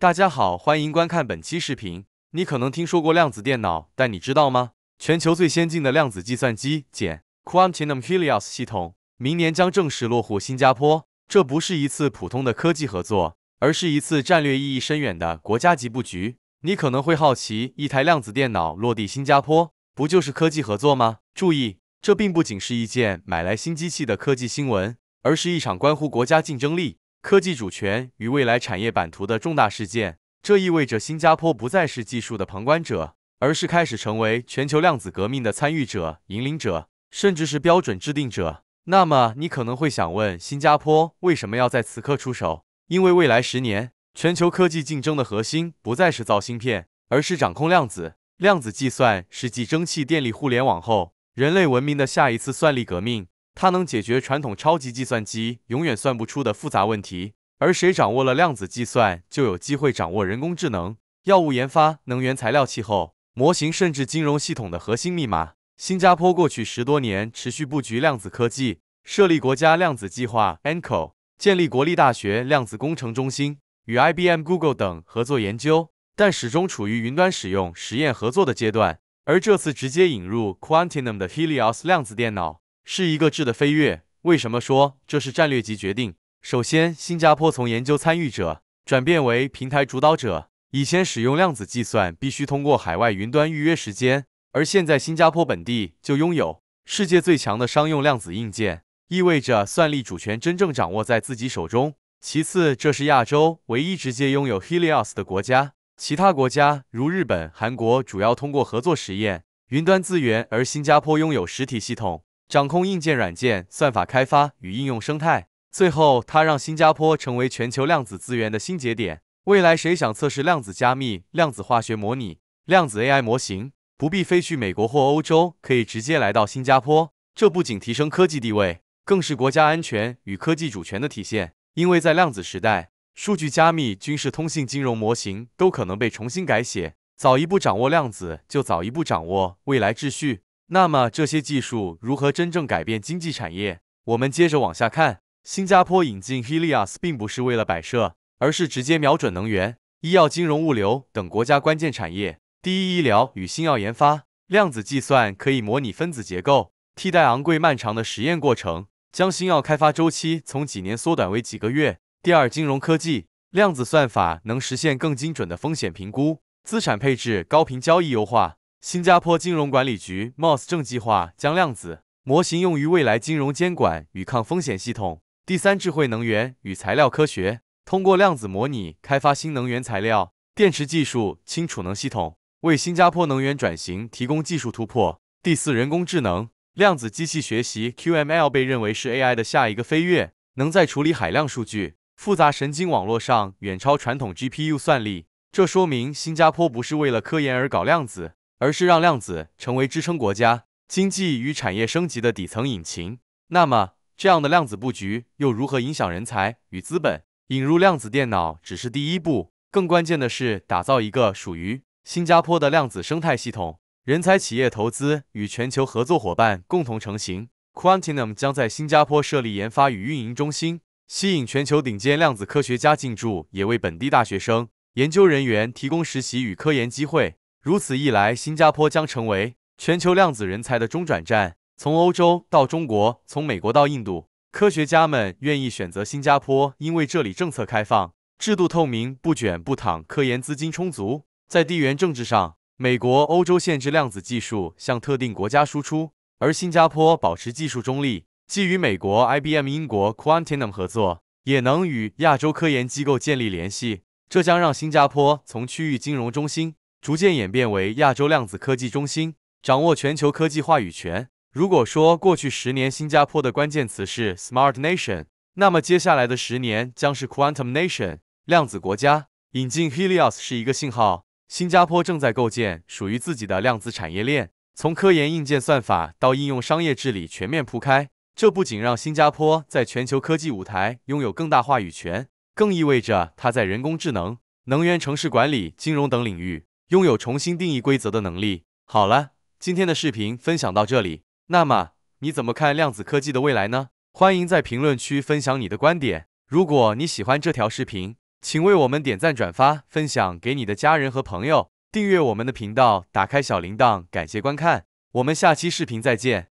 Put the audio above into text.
大家好，欢迎观看本期视频。你可能听说过量子电脑，但你知道吗？全球最先进的量子计算机“简 ”（Quantum Kilos） 系统明年将正式落户新加坡。这不是一次普通的科技合作，而是一次战略意义深远的国家级布局。你可能会好奇，一台量子电脑落地新加坡，不就是科技合作吗？注意，这并不仅是一件买来新机器的科技新闻，而是一场关乎国家竞争力。科技主权与未来产业版图的重大事件，这意味着新加坡不再是技术的旁观者，而是开始成为全球量子革命的参与者、引领者，甚至是标准制定者。那么，你可能会想问：新加坡为什么要在此刻出手？因为未来十年，全球科技竞争的核心不再是造芯片，而是掌控量子。量子计算是继蒸汽、电力、互联网后，人类文明的下一次算力革命。它能解决传统超级计算机永远算不出的复杂问题，而谁掌握了量子计算，就有机会掌握人工智能、药物研发、能源材料、气候模型，甚至金融系统的核心密码。新加坡过去十多年持续布局量子科技，设立国家量子计划 n c o 建立国立大学量子工程中心，与 IBM、Google 等合作研究，但始终处于云端使用、实验合作的阶段。而这次直接引入 Quantinum 的 Helios 量子电脑。是一个质的飞跃。为什么说这是战略级决定？首先，新加坡从研究参与者转变为平台主导者。以前使用量子计算必须通过海外云端预约时间，而现在新加坡本地就拥有世界最强的商用量子硬件，意味着算力主权真正掌握在自己手中。其次，这是亚洲唯一直接拥有 Helios 的国家。其他国家如日本、韩国主要通过合作实验、云端资源，而新加坡拥有实体系统。掌控硬件、软件、算法开发与应用生态，最后，它让新加坡成为全球量子资源的新节点。未来，谁想测试量子加密、量子化学模拟、量子 AI 模型，不必飞去美国或欧洲，可以直接来到新加坡。这不仅提升科技地位，更是国家安全与科技主权的体现。因为在量子时代，数据加密、军事通信、金融模型都可能被重新改写。早一步掌握量子，就早一步掌握未来秩序。那么这些技术如何真正改变经济产业？我们接着往下看。新加坡引进 Helios 并不是为了摆设，而是直接瞄准能源、医药、金融、物流等国家关键产业。第一，医疗与新药研发，量子计算可以模拟分子结构，替代昂贵漫长的实验过程，将新药开发周期从几年缩短为几个月。第二，金融科技，量子算法能实现更精准的风险评估、资产配置、高频交易优化。新加坡金融管理局 m o s 正计划将量子模型用于未来金融监管与抗风险系统。第三，智慧能源与材料科学通过量子模拟开发新能源材料、电池技术、氢储能系统，为新加坡能源转型提供技术突破。第四，人工智能量子机器学习 （QML） 被认为是 AI 的下一个飞跃，能在处理海量数据、复杂神经网络上远超传统 GPU 算力。这说明新加坡不是为了科研而搞量子。而是让量子成为支撑国家经济与产业升级的底层引擎。那么，这样的量子布局又如何影响人才与资本引入？量子电脑只是第一步，更关键的是打造一个属于新加坡的量子生态系统，人才、企业、投资与全球合作伙伴共同成型。Quantinum 将在新加坡设立研发与运营中心，吸引全球顶尖量子科学家进驻，也为本地大学生、研究人员提供实习与科研机会。如此一来，新加坡将成为全球量子人才的中转站。从欧洲到中国，从美国到印度，科学家们愿意选择新加坡，因为这里政策开放、制度透明、不卷不躺、科研资金充足。在地缘政治上，美国、欧洲限制量子技术向特定国家输出，而新加坡保持技术中立，既与美国、IBM、英国 Quantum 合作，也能与亚洲科研机构建立联系。这将让新加坡从区域金融中心。逐渐演变为亚洲量子科技中心，掌握全球科技话语权。如果说过去十年新加坡的关键词是 Smart Nation，那么接下来的十年将是 Quantum Nation，量子国家。引进 Helios 是一个信号，新加坡正在构建属于自己的量子产业链，从科研、硬件、算法到应用、商业、治理全面铺开。这不仅让新加坡在全球科技舞台拥有更大话语权，更意味着它在人工智能、能源、城市管理、金融等领域。拥有重新定义规则的能力。好了，今天的视频分享到这里。那么你怎么看量子科技的未来呢？欢迎在评论区分享你的观点。如果你喜欢这条视频，请为我们点赞、转发、分享给你的家人和朋友，订阅我们的频道，打开小铃铛。感谢观看，我们下期视频再见。